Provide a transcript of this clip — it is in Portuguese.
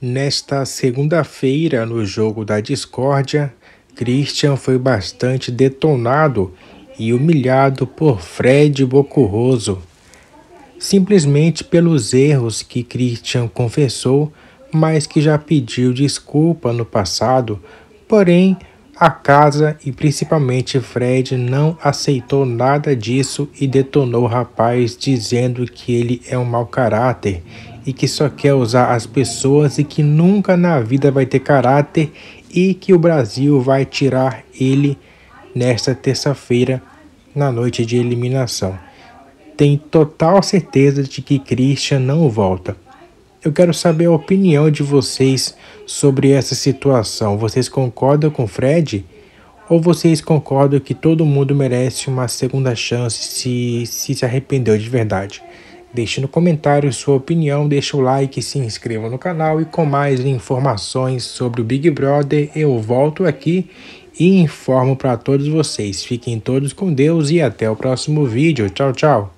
Nesta segunda-feira, no jogo da discórdia, Christian foi bastante detonado e humilhado por Fred Bocurroso, simplesmente pelos erros que Christian confessou, mas que já pediu desculpa no passado, porém a casa e principalmente Fred não aceitou nada disso e detonou o rapaz, dizendo que ele é um mau caráter e que só quer usar as pessoas e que nunca na vida vai ter caráter e que o Brasil vai tirar ele nesta terça-feira na noite de eliminação. Tem total certeza de que Christian não volta. Eu quero saber a opinião de vocês sobre essa situação. Vocês concordam com Fred? Ou vocês concordam que todo mundo merece uma segunda chance se se, se arrependeu de verdade? Deixe no comentário sua opinião, deixe o like, se inscreva no canal e com mais informações sobre o Big Brother eu volto aqui e informo para todos vocês. Fiquem todos com Deus e até o próximo vídeo. Tchau, tchau.